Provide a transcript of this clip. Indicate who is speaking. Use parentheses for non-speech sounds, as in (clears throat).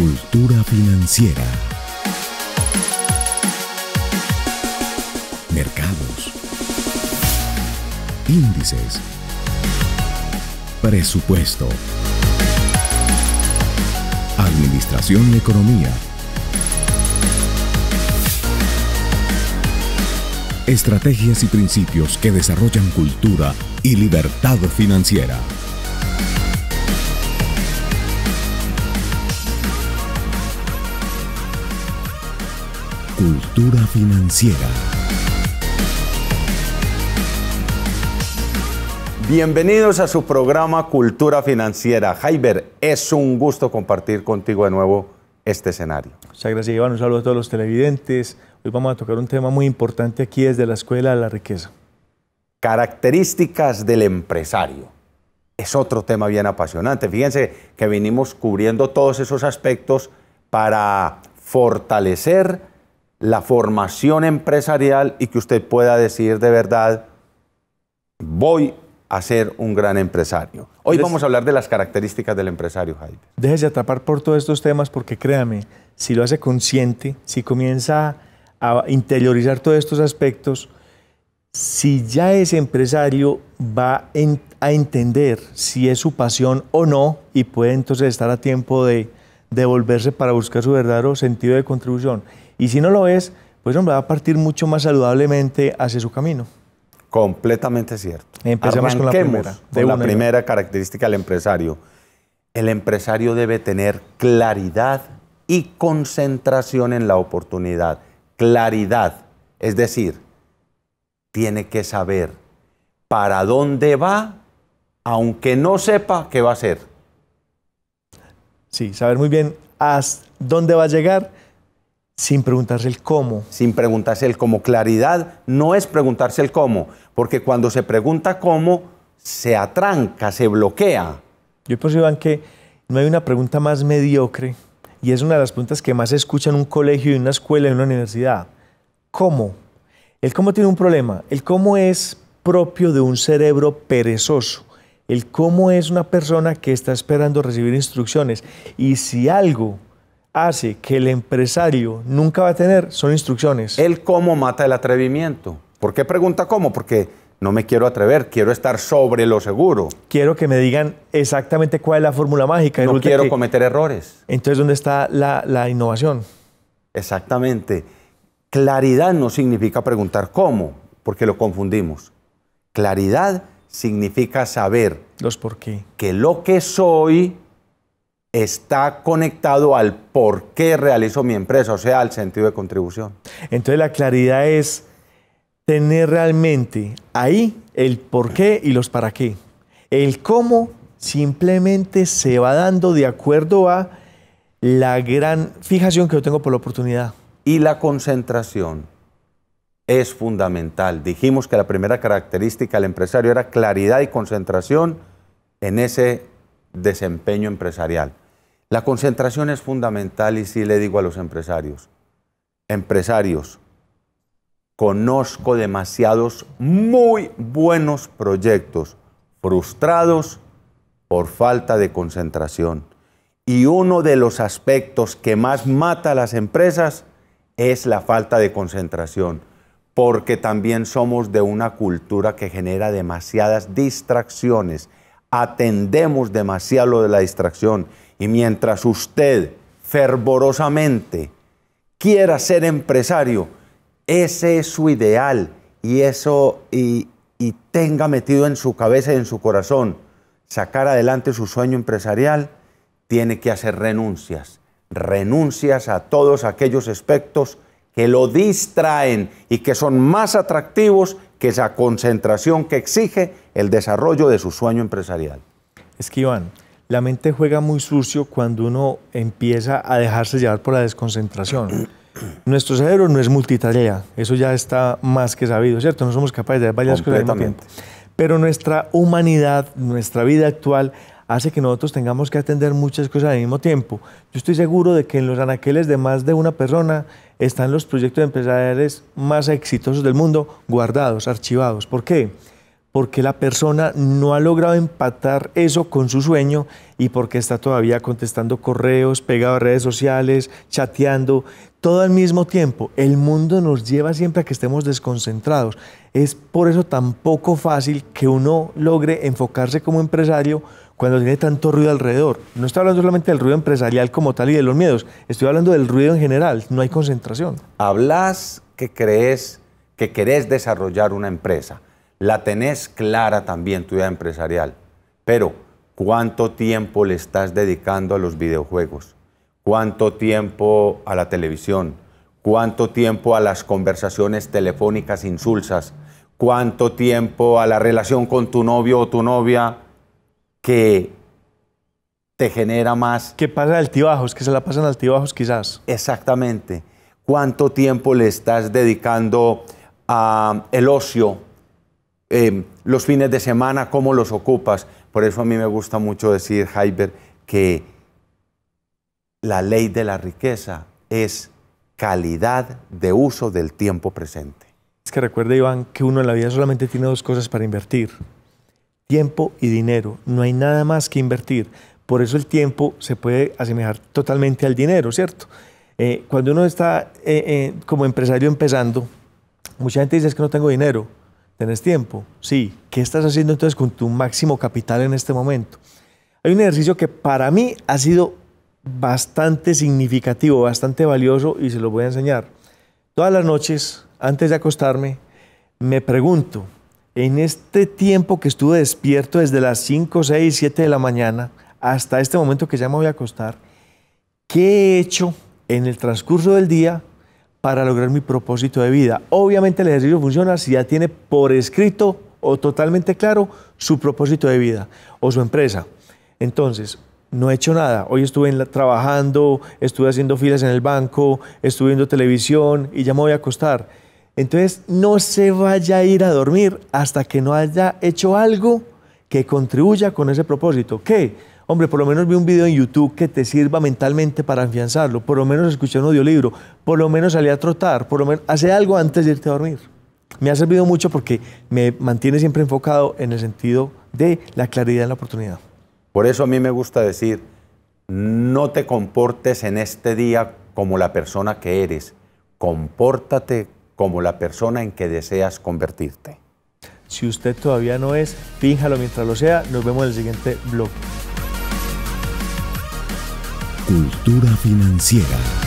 Speaker 1: Cultura financiera. Mercados. Índices. Presupuesto. Administración y Economía. Estrategias y principios que desarrollan
Speaker 2: cultura y libertad financiera. Cultura financiera. Bienvenidos a su programa Cultura Financiera. Jaiber, es un gusto compartir contigo de nuevo este escenario.
Speaker 1: Muchas gracias, Iván. Un saludo a todos los televidentes. Hoy vamos a tocar un tema muy importante aquí desde la Escuela de la Riqueza.
Speaker 2: Características del empresario. Es otro tema bien apasionante. Fíjense que venimos cubriendo todos esos aspectos para fortalecer la formación empresarial y que usted pueda decir de verdad, voy a ser un gran empresario. Hoy vamos a hablar de las características del empresario, Jaime.
Speaker 1: Déjese atrapar por todos estos temas porque créame, si lo hace consciente, si comienza a interiorizar todos estos aspectos, si ya es empresario, va a entender si es su pasión o no y puede entonces estar a tiempo de devolverse para buscar su verdadero sentido de contribución. Y si no lo es, pues hombre, va a partir mucho más saludablemente hacia su camino. Completamente
Speaker 2: cierto. Empecemos con la primera. la primera característica del empresario. El empresario debe tener claridad y concentración en la oportunidad. Claridad, es decir, tiene que saber para dónde va, aunque no sepa qué va a hacer. Sí, saber muy bien a dónde va a llegar sin preguntarse el cómo. Sin preguntarse el cómo. Claridad no es preguntarse el cómo, porque cuando se pregunta cómo, se atranca, se bloquea. Yo pienso, Iván, que
Speaker 1: no hay una pregunta más mediocre y es una de las preguntas que más se escucha en un colegio, en una escuela, en una universidad. ¿Cómo? El cómo tiene un problema. El cómo es propio de un cerebro perezoso. El cómo es una persona que está esperando recibir
Speaker 2: instrucciones. Y si algo hace que el empresario nunca va a tener son instrucciones. El cómo mata el atrevimiento. ¿Por qué pregunta cómo? Porque no me quiero atrever, quiero estar sobre lo seguro.
Speaker 1: Quiero que me digan exactamente cuál es la fórmula mágica. No quiero
Speaker 2: cometer errores. Entonces, ¿dónde está la, la innovación? Exactamente. Claridad no significa preguntar cómo, porque lo confundimos. Claridad significa saber. Los por qué. Que lo que soy está conectado al por qué realizo mi empresa, o sea, al sentido de contribución.
Speaker 1: Entonces la claridad es tener realmente ahí el por qué y los para qué. El cómo simplemente se va dando de acuerdo a la gran fijación que yo tengo por la oportunidad.
Speaker 2: Y la concentración es fundamental. Dijimos que la primera característica del empresario era claridad y concentración en ese desempeño empresarial. La concentración es fundamental y sí le digo a los empresarios, empresarios, conozco demasiados muy buenos proyectos frustrados por falta de concentración. Y uno de los aspectos que más mata a las empresas es la falta de concentración, porque también somos de una cultura que genera demasiadas distracciones atendemos demasiado lo de la distracción. Y mientras usted fervorosamente quiera ser empresario, ese es su ideal y eso y, tenga metido en su cabeza y en su corazón sacar adelante su sueño empresarial, tiene que hacer renuncias, renuncias a todos aquellos aspectos que lo distraen y que son más atractivos que esa concentración que exige el desarrollo de su sueño empresarial.
Speaker 1: Es que Iván, la mente juega muy sucio cuando uno empieza a dejarse llevar por la desconcentración. (clears throat) Nuestro cerebro no es multitarea, eso ya está más que sabido, ¿cierto? No somos capaces de hacer varias cosas al mismo Pero nuestra humanidad, nuestra vida actual, hace que nosotros tengamos que atender muchas cosas al mismo tiempo. Yo estoy seguro de que en los anaqueles de más de una persona están los proyectos empresariales más exitosos del mundo guardados, archivados. ¿Por qué? porque la persona no ha logrado empatar eso con su sueño y porque está todavía contestando correos, pegado a redes sociales, chateando, todo al mismo tiempo. El mundo nos lleva siempre a que estemos desconcentrados. Es por eso tan poco fácil que uno logre enfocarse como empresario cuando tiene tanto ruido alrededor. No estoy hablando solamente del ruido empresarial como tal y de los miedos, estoy hablando del ruido en general, no hay concentración.
Speaker 2: Hablas que crees que querés desarrollar una empresa la tenés clara también tu vida empresarial, pero ¿cuánto tiempo le estás dedicando a los videojuegos? ¿Cuánto tiempo a la televisión? ¿Cuánto tiempo a las conversaciones telefónicas insulsas? ¿Cuánto tiempo a la relación con tu novio o tu novia que te genera más... Que pasa altibajos, que se la pasan altibajos quizás. Exactamente. ¿Cuánto tiempo le estás dedicando a el ocio? Em, los fines de semana, cómo los ocupas. Por eso a mí me gusta mucho decir, Jaiber, que la ley de la riqueza es calidad de uso del tiempo presente.
Speaker 1: Es que recuerda, Iván, que uno en la vida solamente tiene dos cosas para invertir, tiempo y dinero. No hay nada más que invertir. Por eso el tiempo se puede asemejar totalmente al dinero, ¿cierto? Eh, cuando uno está eh, eh, como empresario empezando, mucha gente dice es que no tengo dinero ¿Tienes tiempo? Sí. ¿Qué estás haciendo entonces con tu máximo capital en este momento? Hay un ejercicio que para mí ha sido bastante significativo, bastante valioso y se lo voy a enseñar. Todas las noches, antes de acostarme, me pregunto, en este tiempo que estuve despierto desde las 5, 6, 7 de la mañana hasta este momento que ya me voy a acostar, ¿qué he hecho en el transcurso del día para lograr mi propósito de vida. Obviamente el ejercicio funciona si ya tiene por escrito o totalmente claro su propósito de vida o su empresa. Entonces, no he hecho nada. Hoy estuve trabajando, estuve haciendo filas en el banco, estuve viendo televisión y ya me voy a acostar. Entonces, no se vaya a ir a dormir hasta que no haya hecho algo que contribuya con ese propósito. ¿Qué? hombre, por lo menos vi un video en YouTube que te sirva mentalmente para afianzarlo, por lo menos escuché un audiolibro, por lo menos salí a trotar, por lo menos hace algo antes de irte a dormir. Me ha servido mucho porque me mantiene siempre enfocado en el sentido de la claridad en la oportunidad.
Speaker 2: Por eso a mí me gusta decir, no te comportes en este día como la persona que eres, compórtate como la persona en que deseas convertirte.
Speaker 1: Si usted todavía no es, fíjalo mientras lo sea. Nos vemos en el siguiente blog.
Speaker 2: Cultura financiera.